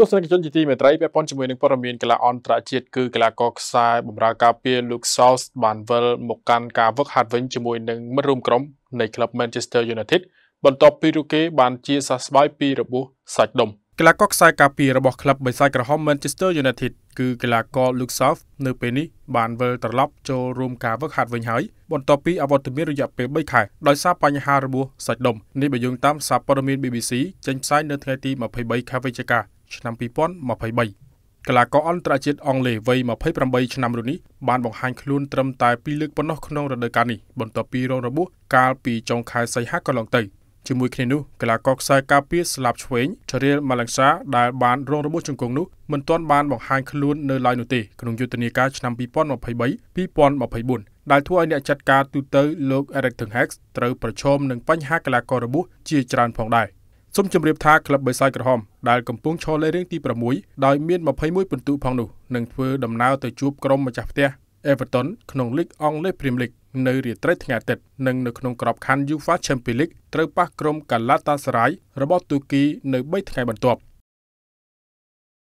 ទស្សនិកជនជាទីមេត្រីពាក់ព័ន្ធជាមួយនឹងព័ត៌មានកីឡាអន្តរជាតិគឺកីឡាករខ្សែបម្រើការពារ Luke Shaw បានវិលមកកាន់ការវឹកហាត់វិញជាមួយនឹងមិត្តរួមក្រុមនៃក្លឹប Manchester United បន្ទាប់ពីពួកគេបានជាសះស្បើយពីរបួសសាច់ដុំកីឡាករខ្សែការពាររបស់ក្លឹបបិសាចក្រហម Manchester United គឺកីឡាករ Luke Shaw នៅពេលនេះបានវិលត្រឡប់ចូលរួមការវឹកហាត់វិញហើយបន្ទាប់ពីអវត្តមានរយៈពេល3ខែដោយសារបញ្ហារបួសសាច់ដុំនេះបើយោងតាមសារព័ត៌មាន BBC ចេញផ្សាយនៅថ្ងៃទី23ខែវិច្ឆិកាឆ្នាំ2023កីឡាករអន្តរជាតិអង់គ្លេសវ័យ28ឆ្នាំរូនេះបានបង្ហាញខ្លួនត្រឹមតែ2លើកប៉ុណ្ណោះក្នុងរដូវកាលនេះបន្ទាប់ពីរងរបួសកាលពីចុងខែសីហាកន្លងទៅជាមួយគ្នានេះកីឡាករខ្សែការពារស្លាប់ឆ្វេងជរៀលម៉ាឡង់សាដែលបានរងរបួសជង្គង់នោះមិនទាន់បានបង្ហាញខ្លួននៅឡើយនោះទេក្នុងយុទ្ធនាការឆ្នាំ2023 2024ដែលធ្វើឲ្យអ្នកចាត់ការទូតទៅលោក Eric Ten Hag ត្រូវប្រឈមនឹងបញ្ហាកីឡាកររបួសជាច្រើនផងដែរ។សូមជម្រាបថាក្លឹបបិសាចក្រហមដែលកំពុងឈរលេខរៀងទី6ដោយមាន21ពិន្ទុផងនោះនឹងធ្វើដំណើរទៅជួបក្រុមម្ចាស់ផ្ទះ Everton ក្នុងលីកអង់គ្លេស Premier League នៅរាត្រីថ្ងៃអាទិត្យនិងនៅក្នុងក្របខ័ណ្ឌ UEFA Champions League ត្រូវប៉ះក្រុម Galatasaray របស់ទូគីនៅ3ថ្ងៃបន្ទាប់